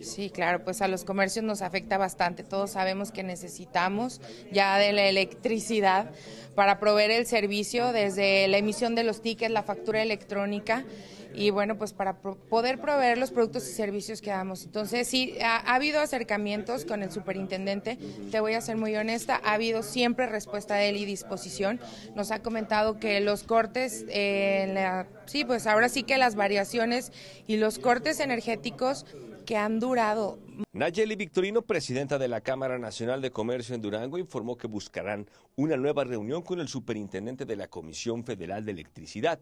Sí, claro, pues a los comercios nos afecta bastante. Todos sabemos que necesitamos ya de la electricidad para proveer el servicio, desde la emisión de los tickets, la factura electrónica y bueno, pues para poder proveer los productos y servicios que damos. Entonces, sí, ha, habido acercamientos con el superintendente, te voy a ser muy honesta, ha habido siempre respuesta de él y disposición. Nos ha comentado que los cortes, eh, sí, pues ahora sí que las variaciones y los cortes energéticos que han durado. Nayeli Victorino, presidenta de la Cámara Nacional de Comercio en Durango, informó que buscarán una nueva reunión con el superintendente de la Comisión Federal de Electricidad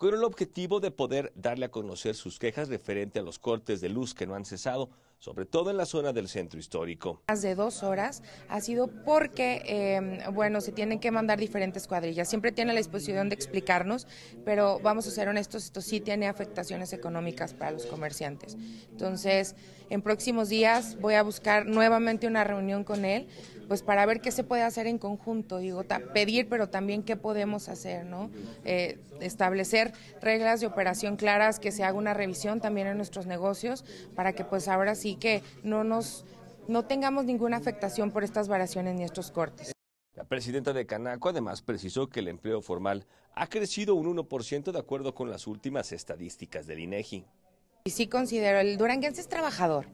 con el objetivo de poder darle a conocer sus quejas referente a los cortes de luz que no han cesado, sobre todo en la zona del centro histórico. Más de dos horas ha sido porque, em, bueno, se tienen que mandar diferentes cuadrillas. Siempre tiene la disposición de explicarnos, pero vamos a ser honestos, esto sí tiene afectaciones económicas para los comerciantes. Entonces, en próximos días voy a buscar nuevamente una reunión con él pues para ver qué se puede hacer en conjunto, digo, pedir, pero también qué podemos hacer, ¿no? Eh, establecer reglas de operación claras, que se haga una revisión también en nuestros negocios, para que pues ahora sí que no nos no tengamos ninguna afectación por estas variaciones ni estos cortes. La presidenta de Canaco además precisó que el empleo formal ha crecido un 1% de acuerdo con las últimas estadísticas del INEGI. Y sí considero, el duranguense es trabajador.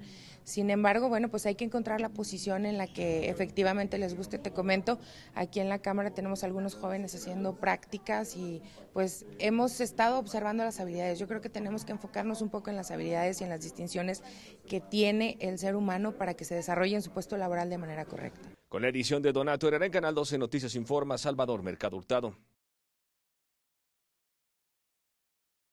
Sin embargo, bueno, pues hay que encontrar la posición en la que efectivamente les guste. Te comento, aquí en la Cámara tenemos algunos jóvenes haciendo prácticas y pues hemos estado observando las habilidades. Yo creo que tenemos que enfocarnos un poco en las habilidades y en las distinciones que tiene el ser humano para que se desarrolle en su puesto laboral de manera correcta. Con la edición de Donato Herrera en Canal 12 Noticias Informa, Salvador Mercado Hurtado.